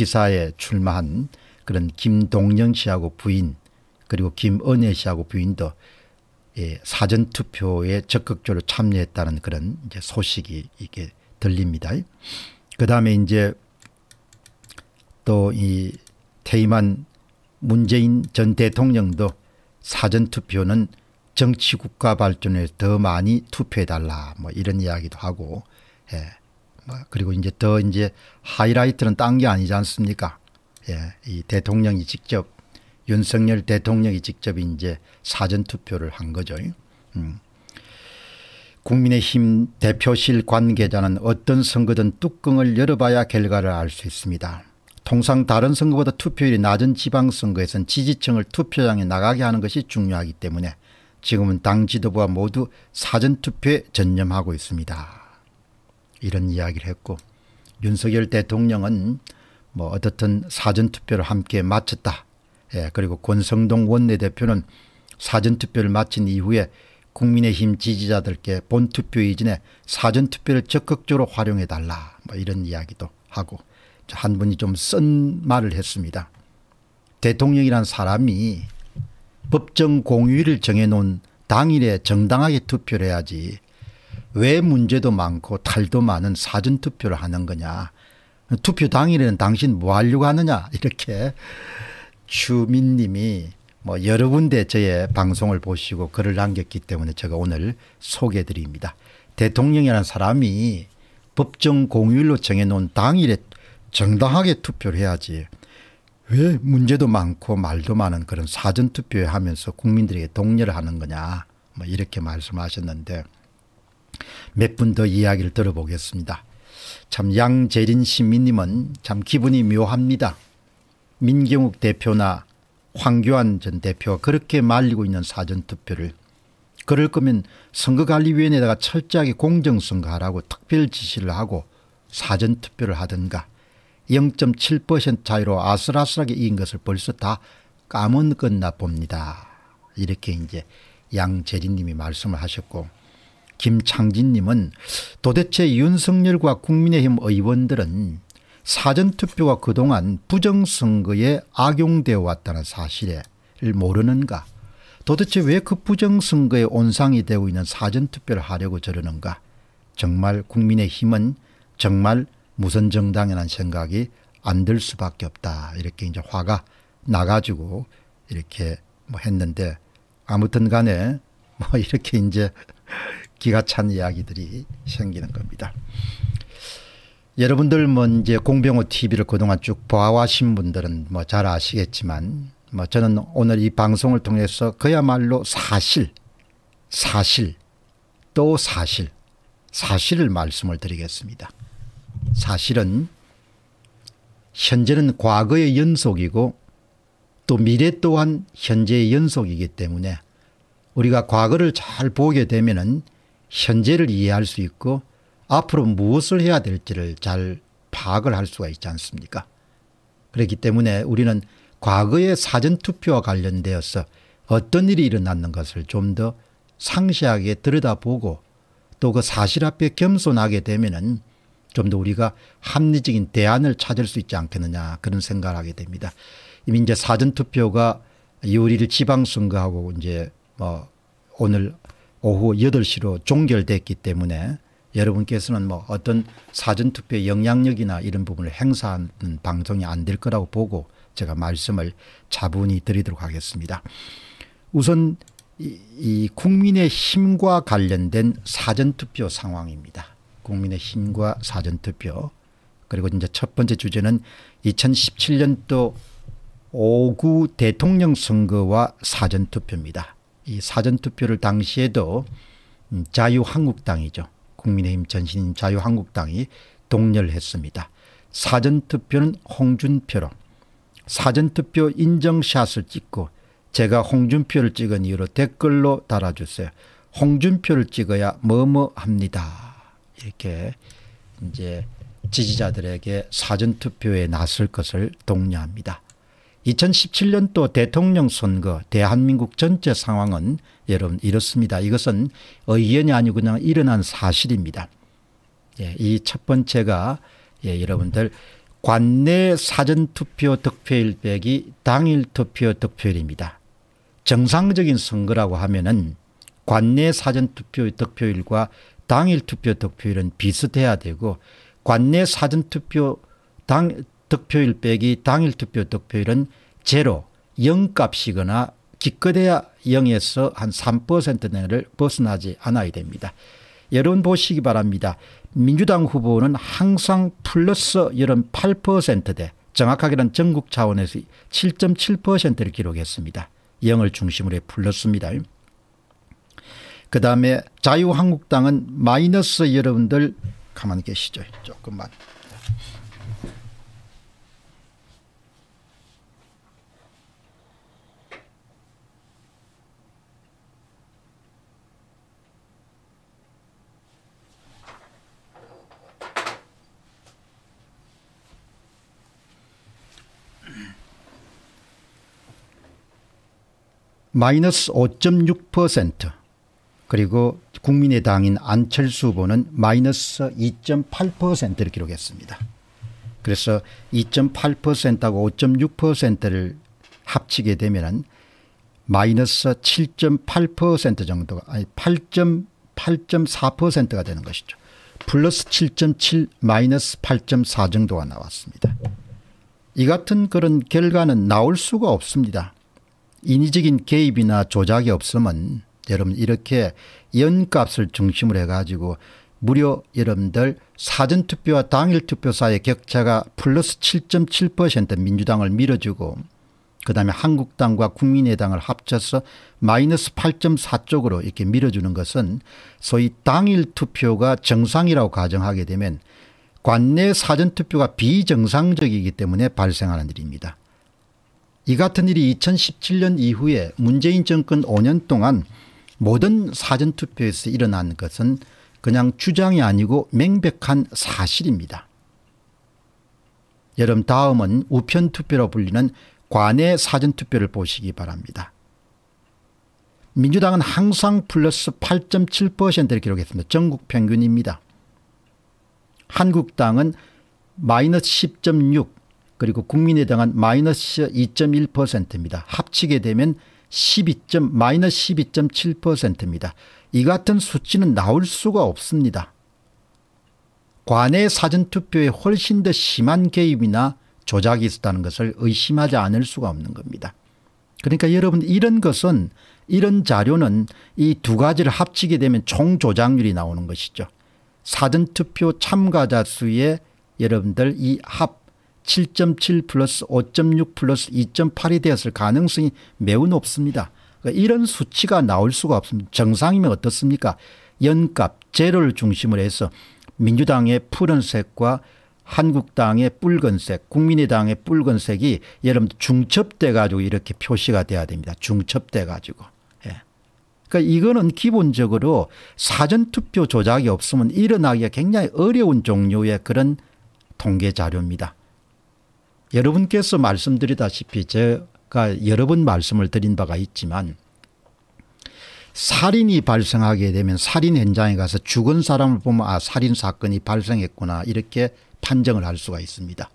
지사에 출마한 그런 김동영 씨하고 부인 그리고 김은혜 씨하고 부인도 예, 사전투표에 적극적으로 참여했다는 그런 이제 소식이 이게 들립니다. 그 다음에 이제 또이 퇴임한 문재인 전 대통령도 사전투표는 정치국가 발전에 더 많이 투표해달라 뭐 이런 이야기도 하고 예. 아, 그리고 이제 더 이제 하이라이트는 딴 게 아니지 않습니까? 예, 이 대통령이 직접 윤석열 대통령이 직접 이제 사전 투표를 한 거죠. 음. 국민의힘 대표실 관계자는 어떤 선거든 뚜껑을 열어봐야 결과를 알 수 있습니다. 통상 다른 선거보다 투표율이 낮은 지방선거에선 지지층을 투표장에 나가게 하는 것이 중요하기 때문에 지금은 당 지도부와 모두 사전투표에 전념하고 있습니다. 이런 이야기를 했고 윤석열 대통령은 뭐 어떻든 사전투표를 함께 마쳤다. 예, 그리고 권성동 원내대표는 사전투표를 마친 이후에 국민의힘 지지자들께 본투표 이전에 사전투표를 적극적으로 활용해달라 뭐 이런 이야기도 하고 한 분이 좀 쓴 말을 했습니다. 대통령이란 사람이 법정 공휴일을 정해놓은 당일에 정당하게 투표를 해야지 왜 문제도 많고 탈도 많은 사전투표를 하는 거냐. 투표 당일에는 당신 뭐 하려고 하느냐. 이렇게 주민님이 뭐 여러 군데 저의 방송을 보시고 글을 남겼기 때문에 제가 오늘 소개해 드립니다. 대통령이라는 사람이 법정 공휴일로 정해놓은 당일에 정당하게 투표를 해야지 왜 문제도 많고 말도 많은 그런 사전투표에 하면서 국민들에게 독려를 하는 거냐 뭐 이렇게 말씀하셨는데 몇분더 이야기를 들어보겠습니다. 참 양재린 시민님은 참 기분이 묘합니다. 민경욱 대표나 황교안 전 대표 그렇게 말리고 있는 사전투표를 그럴 거면 선거관리위원회에다가 철저하게 공정선거하라고 특별 지시를 하고 사전투표를 하든가 0.7% 차이로 아슬아슬하게 이긴 것을 벌써 다 까먹었나 봅니다. 이렇게 이제 양재진님이 말씀을 하셨고 김창진님은 도대체 윤석열과 국민의힘 의원들은 사전투표가 그동안 부정선거에 악용되어 왔다는 사실을 모르는가 도대체 왜 그부정선거에 온상이 되고 있는 사전투표를 하려고 저러는가 정말 국민의힘은 정말 무슨 정당이라는 생각이 안 들 수밖에 없다 이렇게 이제 화가 나가지고 이렇게 뭐 했는데 아무튼 간에 뭐 이렇게 이제 기가 찬 이야기들이 생기는 겁니다. 여러분들 뭐 이제 공병호 TV를 그동안 쭉 봐와신 분들은 뭐 잘 아시겠지만 뭐 저는 오늘 이 방송을 통해서 그야말로 사실, 사실, 또 사실, 사실을 말씀을 드리겠습니다. 사실은 현재는 과거의 연속이고 또 미래 또한 현재의 연속이기 때문에 우리가 과거를 잘 보게 되면은 현재를 이해할 수 있고 앞으로 무엇을 해야 될지를 잘 파악을 할 수가 있지 않습니까? 그렇기 때문에 우리는 과거의 사전투표와 관련되어서 어떤 일이 일어났는 것을 좀 더 상세하게 들여다보고 또 그 사실 앞에 겸손하게 되면은 좀 더 우리가 합리적인 대안을 찾을 수 있지 않겠느냐 그런 생각을 하게 됩니다. 이미 이제 사전투표가 2월 1일 지방선거하고 이제 뭐 오늘 오후 8시로 종결됐기 때문에 여러분께서는 뭐 어떤 사전투표의 영향력이나 이런 부분을 행사하는 방송이 안 될 거라고 보고 제가 말씀을 차분히 드리도록 하겠습니다. 우선 이, 국민의 힘과 관련된 사전투표 상황입니다. 국민의 힘과 사전투표 그리고 이제 첫 번째 주제는 2017년도 5구 대통령 선거와 사전투표입니다. 이 사전투표를 당시에도 음, 자유한국당이죠. 국민의힘 전신인 자유한국당이 동렬했습니다. 사전투표는 홍준표로 사전투표 인증샷을 찍고 제가 홍준표를 찍은 이유로 댓글로 달아주세요. 홍준표를 찍어야 뭐뭐 합니다. 이렇게 이제 지지자들에게 사전투표에 나설 것을 독려합니다. 2017년도 대통령 선거 대한민국 전체 상황은 여러분 이렇습니다. 이것은 의견이 아니고 그냥 일어난 사실입니다. 예, 이 첫 번째가 예, 여러분들 관내 사전투표 득표일 빼기 당일 투표 득표일입니다. 정상적인 선거라고 하면은 관내 사전투표 득표일과 당일 투표 득표일은 비슷해야 되고 관내 사전투표 당 득표율 빼기 당일 투표 득표율은 제로, 0값이거나 기껏해야 0에서 한 3% 내를 벗어나지 않아야 됩니다. 여러분 보시기 바랍니다. 민주당 후보는 항상 플러스 여름 8%대 정확하게는 전국 차원에서 7.7%를 기록했습니다. 0을 중심으로 플러스입니다. 그 다음에 자유한국당은 마이너스 여러분들 가만히 계시죠. 조금만. 마이너스 5.6% 그리고 국민의당인 안철수 후보는 마이너스 2.8%를 기록했습니다. 그래서 2.8%하고 5.6%를 합치게 되면 마이너스 7.8% 정도가 아니 8.8.4%가 되는 것이죠. 플러스 7.7 마이너스 8.4 정도가 나왔습니다. 이 같은 그런 결과는 나올 수가 없습니다. 인위적인 개입이나 조작이 없으면 여러분 이렇게 연값을 중심으로 해가지고 무려 여러분들 사전투표와 당일투표 사이의 격차가 플러스 7.7% 민주당을 밀어주고 그 다음에 한국당과 국민의당을 합쳐서 마이너스 8.4쪽으로 이렇게 밀어주는 것은 소위 당일투표가 정상이라고 가정하게 되면 관내 사전투표가 비정상적이기 때문에 발생하는 일입니다. 이 같은 일이 2017년 이후에 문재인 정권 5년 동안 모든 사전투표에서 일어난 것은 그냥 주장이 아니고 명백한 사실입니다. 여름 다음은 우편투표로 불리는 관내 사전투표를 보시기 바랍니다. 민주당은 항상 플러스 8.7%를 기록했습니다. 전국 평균입니다. 한국당은 마이너스 10.6 그리고 국민에당한 마이너스 2.1%입니다. 합치게 되면 12. 마이너스 12.7%입니다. 이 같은 수치는 나올 수가 없습니다. 관내 사전투표에 훨씬 더 심한 개입이나 조작이 있었다는 것을 의심하지 않을 수가 없는 겁니다. 그러니까 여러분 이런 것은 이런 자료는 이 두 가지를 합치게 되면 총조작률이 나오는 것이죠. 사전투표 참가자 수에 여러분들 이합 7.7 플러스 5.6 플러스 2.8이 되었을 가능성이 매우 높습니다. 그러니까 이런 수치가 나올 수가 없습니다. 정상이면 어떻습니까? 연값, 제를 중심으로 해서 민주당의 푸른색과 한국당의 붉은색, 국민의당의 붉은색이 여러 중첩돼 가지고 이렇게 표시가 돼야 됩니다. 중첩돼 가지고. 예. 그러니까 이거는 기본적으로 사전투표 조작이 없으면 일어나기가 굉장히 어려운 종류의 그런 통계 자료입니다. 여러분께서 말씀드리다시피 제가 여러 번 말씀을 드린 바가 있지만 살인이 발생하게 되면 살인 현장에 가서 죽은 사람을 보면 아 살인 사건이 발생했구나 이렇게 판정을 할 수가 있습니다.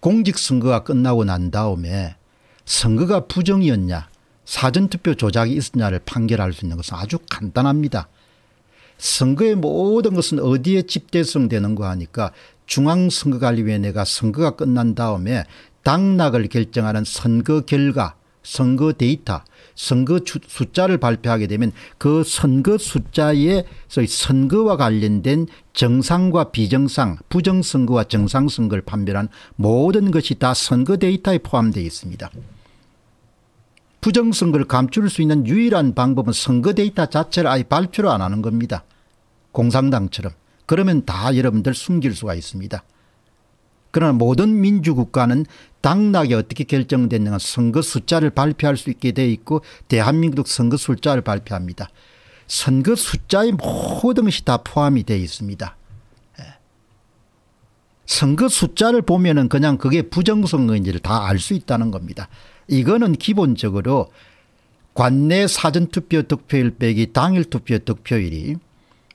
공직선거가 끝나고 난 다음에 선거가 부정이었냐 사전투표 조작이 있었냐를 판결할 수 있는 것은 아주 간단합니다. 선거의 모든 것은 어디에 집대성되는 거 하니까 중앙선거관리위원회가 선거가 끝난 다음에 당락을 결정하는 선거 결과 선거 데이터 선거 숫자를 발표하게 되면 그 선거 숫자에 소위 선거와 관련된 정상과 비정상 부정선거와 정상선거를 판별한 모든 것이 다 선거 데이터에 포함되어 있습니다. 부정선거를 감출 수 있는 유일한 방법은 선거 데이터 자체를 아예 발표를 안 하는 겁니다. 공산당처럼. 그러면 다 여러분들 숨길 수가 있습니다. 그러나 모든 민주국가는 당락이 어떻게 결정됐는가 선거 숫자를 발표할 수 있게 되 있고 대한민국 선거 숫자를 발표합니다. 선거 숫자의 모든 것이 다 포함이 되어 있습니다. 예. 선거 숫자를 보면 은 그냥 그게 부정선거인지를 다 알 수 있다는 겁니다. 이거는 기본적으로 관내 사전투표 득표일 빼기 당일 투표 득표일이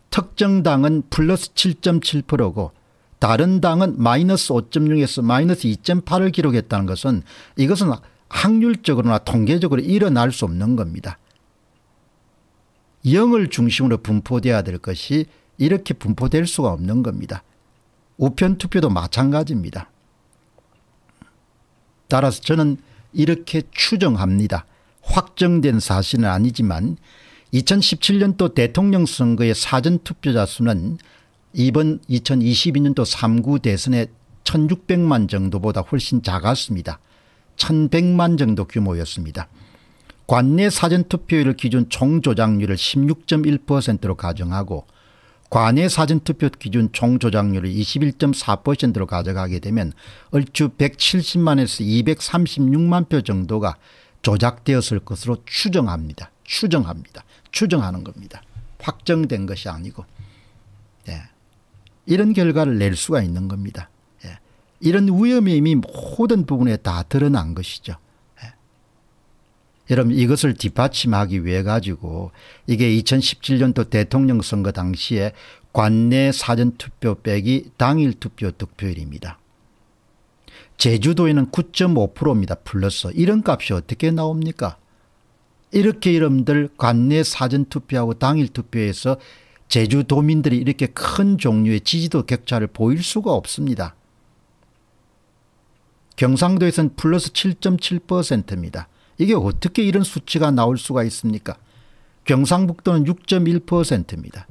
특정 당은 플러스 7.7%고 다른 당은 마이너스 5.6에서 마이너스 2.8을 기록했다는 것은 이것은 확률적으로나 통계적으로 일어날 수 없는 겁니다. 0을 중심으로 분포되어야될 것이 이렇게 분포될 수가 없는 겁니다. 우편 투표도 마찬가지입니다. 따라서 저는 이렇게 추정합니다. 확정된 사실은 아니지만 2017년도 대통령 선거의 사전투표자 수는 이번 2022년도 3구 대선의 1600만 정도보다 훨씬 작았습니다. 1100만 정도 규모였습니다. 관내 사전투표율 기준 총조작률을 16.1%로 가정하고 관내 사전투표 기준 총조작률을 21.4%로 가져가게 되면 얼추 170만에서 236만 표 정도가 조작되었을 것으로 추정합니다. 추정합니다. 추정하는 겁니다. 확정된 것이 아니고 예. 이런 결과를 낼 수가 있는 겁니다. 예. 이런 위험이 이미 모든 부분에 다 드러난 것이죠. 예. 여러분 이것을 뒷받침하기 위해 가지고 이게 2017년도 대통령 선거 당시에 관내 사전투표 빼기 당일 투표 득표율입니다. 제주도에는 9.5%입니다. 플러스 이런 값이 어떻게 나옵니까? 이렇게 이름들 관내 사전투표하고 당일투표에서 제주도민들이 이렇게 큰 종류의 지지도 격차를 보일 수가 없습니다. 경상도에서는 플러스 7.7%입니다. 이게 어떻게 이런 수치가 나올 수가 있습니까? 경상북도는 6.1%입니다.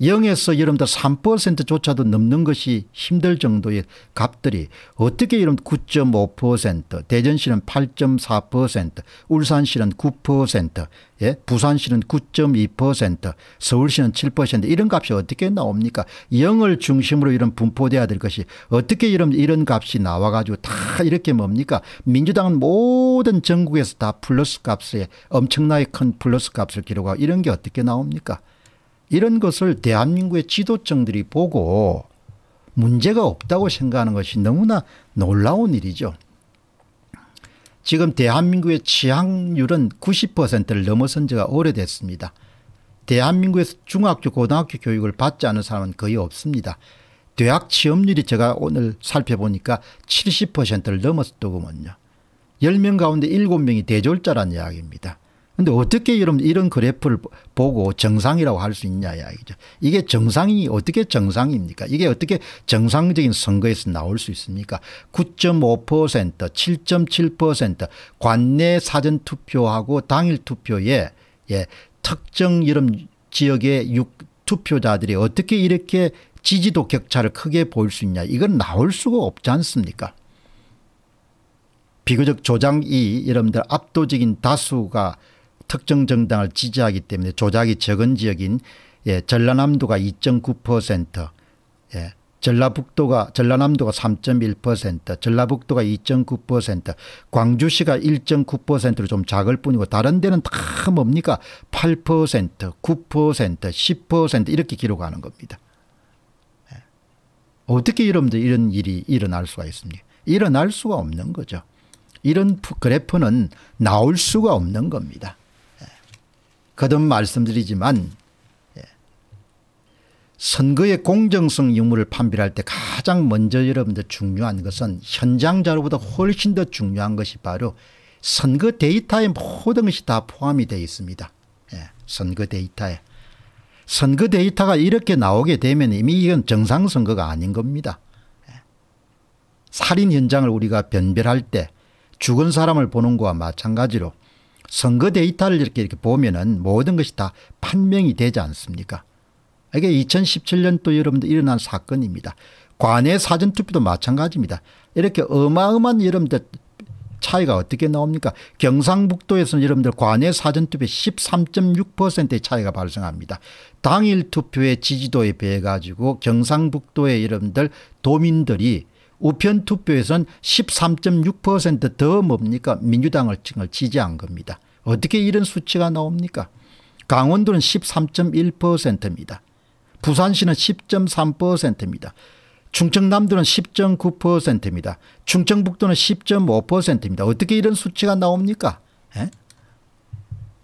0에서 여러분들 3%조차도 넘는 것이 힘들 정도의 값들이 어떻게 이런 9.5% 대전시는 8.4% 울산시는 9% 예? 부산시는 9.2% 서울시는 7% 이런 값이 어떻게 나옵니까 0을 중심으로 이런 분포돼야 될 것이 어떻게 이런, 이런 값이 나와가지고 다 이렇게 뭡니까 민주당은 모든 전국에서 다 플러스 값에 엄청나게 큰 플러스 값을 기록하고 이런 게 어떻게 나옵니까 이런 것을 대한민국의 지도층들이 보고 문제가 없다고 생각하는 것이 너무나 놀라운 일이죠. 지금 대한민국의 취향률은 90%를 넘어선 지가 오래됐습니다. 대한민국에서 중학교 고등학교 교육을 받지 않은 사람은 거의 없습니다. 대학 취업률이 제가 오늘 살펴보니까 70%를 넘었더구먼요. 10명 가운데 7명이 대졸자란 이야기입니다. 근데 어떻게 이런, 이런 그래프를 보고 정상이라고 할 수 있냐 이야기죠. 이게 정상이 어떻게 정상입니까? 이게 어떻게 정상적인 선거에서 나올 수 있습니까? 9.5% 7.7% 관내 사전 투표하고 당일 투표에 예, 특정 이런 지역의 육, 투표자들이 어떻게 이렇게 지지도 격차를 크게 보일 수 있냐 이건 나올 수가 없지 않습니까? 비교적 조장이 여러분들 압도적인 다수가 특정 정당을 지지하기 때문에 조작이 적은 지역인 예, 전라남도가 2.9%, 예, 전라북도가 전라남도가 3.1%, 전라북도가 2.9%, 광주시가 1.9%로 좀 작을 뿐이고 다른 데는 다 뭡니까? 8%, 9%, 10% 이렇게 기록하는 겁니다. 예. 어떻게 여러분들 이런 일이 일어날 수가 있습니까? 일어날 수가 없는 거죠. 이런 그래프는 나올 수가 없는 겁니다. 거듭 말씀드리지만 예. 선거의 공정성 유무를 판별할 때 가장 먼저 여러분들 중요한 것은 현장 자료보다 훨씬 더 중요한 것이 바로 선거 데이터에 모든 것이 다 포함이 되어 있습니다. 예, 선거 데이터에. 선거 데이터가 이렇게 나오게 되면 이미 이건 정상선거가 아닌 겁니다. 예. 살인 현장을 우리가 변별할 때 죽은 사람을 보는 것과 마찬가지로 선거 데이터를 이렇게, 이렇게 보면은 모든 것이 다 판명이 되지 않습니까? 이게 2017년도 여러분들 일어난 사건입니다. 관내 사전투표도 마찬가지입니다. 이렇게 어마어마한 여러분들 차이가 어떻게 나옵니까? 경상북도에서는 여러분들 관내 사전투표 13.6%의 차이가 발생합니다. 당일 투표의 지지도에 비해 가지고 경상북도의 여러분들 도민들이 우편 투표에선 13.6%더 뭡니까 민주당을 지지한 겁니다. 어떻게 이런 수치가 나옵니까 강원도는 13.1%입니다. 부산시는 10.3%입니다. 충청남도는 10.9%입니다. 충청북도는 10.5%입니다. 어떻게 이런 수치가 나옵니까 에?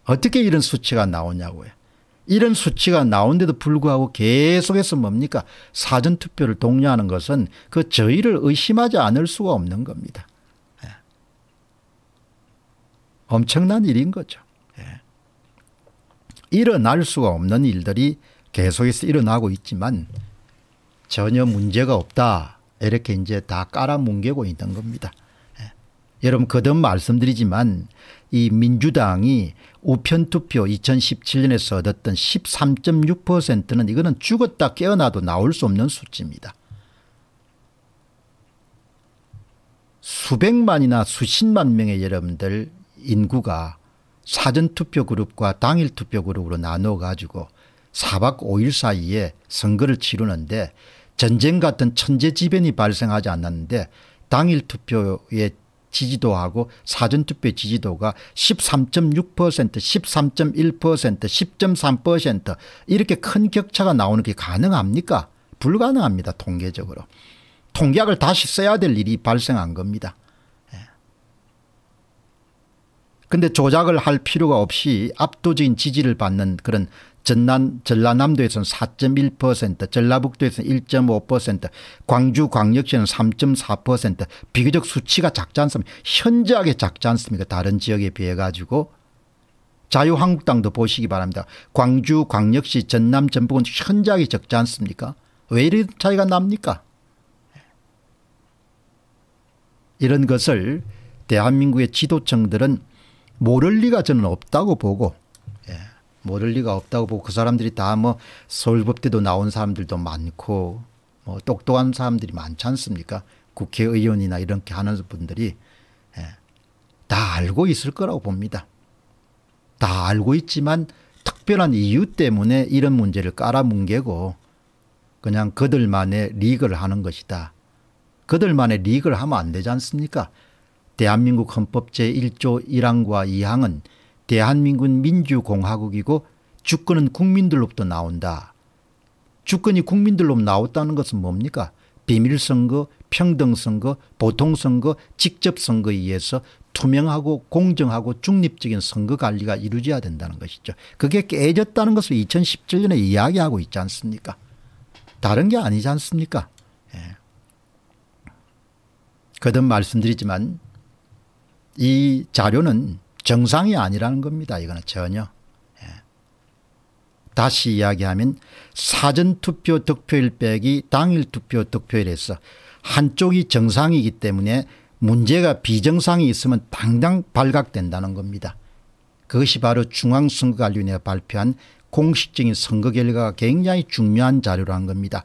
어떻게 이런 수치가 나오냐고요. 이런 수치가 나온데도 불구하고 계속해서 뭡니까 사전투표를 독려하는 것은 그 저희를 의심하지 않을 수가 없는 겁니다. 예. 엄청난 일인 거죠. 예. 일어날 수가 없는 일들이 계속해서 일어나고 있지만 전혀 문제가 없다 이렇게 이제 다 깔아뭉개고 있는 겁니다. 예. 여러분 거듭 말씀드리지만 이 민주당이 우편 투표 2017년에서 얻었던 13.6%는 이거는 죽었다 깨어나도 나올 수 없는 수치입니다. 수백만이나 수십만 명의 여러분들 인구가 사전투표 그룹과 당일투표 그룹으로 나눠 가지고 4박 5일 사이에 선거를 치르는데 전쟁 같은 천재지변이 발생하지 않았는데 당일투표에 지지도하고 사전투표 지지도가 13.6% 13.1% 10.3% 이렇게 큰 격차가 나오는 게 가능합니까 불가능합니다 통계적으로 통계학을 다시 써야 될 일이 발생한 겁니다 근데 조작을 할 필요가 없이 압도적인 지지를 받는 그런 전남, 전라남도에서는 4.1% 전라북도에서는 1.5% 광주광역시는 3.4% 비교적 수치가 작지 않습니까 현저하게 작지 않습니까 다른 지역에 비해 가지고 자유한국당도 보시기 바랍니다. 광주, 광역시, 전남, 전북은 현저하게 적지 않습니까? 왜 이런 차이가 납니까? 이런 것을 대한민국의 지도층들은 모를 리가 저는 없다고 보고 예. 모를 리가 없다고 보고 그 사람들이 다뭐 서울법대도 나온 사람들도 많고 뭐 똑똑한 사람들이 많지 않습니까? 국회의원이나 이렇게 하는 분들이 예. 다 알고 있을 거라고 봅니다. 다 알고 있지만 특별한 이유 때문에 이런 문제를 깔아뭉개고 그냥 그들만의 리그를 하는 것이다. 그들만의 리그를 하면 안 되지 않습니까? 대한민국 헌법 제1조 1항과 2항은 대한민국 민주공화국이고 주권은 국민들로부터 나온다. 주권이 국민들로부터 나왔다는 것은 뭡니까? 비밀선거, 평등선거, 보통선거, 직접선거에 의해서 투명하고 공정하고 중립적인 선거관리가 이루어져야 된다는 것이죠. 그게 깨졌다는 것을 2017년에 이야기하고 있지 않습니까? 다른 게 아니지 않습니까? 예. 거듭 말씀드리지만 이 자료는 정상이 아니라는 겁니다. 이거는 전혀. 예. 다시 이야기하면 사전투표 득표일 빼기 당일 투표 득표일에서 한쪽이 정상이기 때문에 문제가 비정상이 있으면 당장 발각된다는 겁니다. 그것이 바로 중앙선거관리위원회가 발표한 공식적인 선거 결과가 굉장히 중요한 자료라는 겁니다.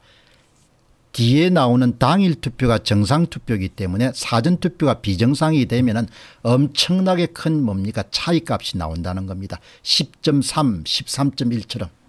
뒤에 나오는 당일 투표가 정상 투표이기 때문에 사전 투표가 비정상이 되면 엄청나게 큰 뭡니까 차이값이 나온다는 겁니다. 10.3 13.1처럼.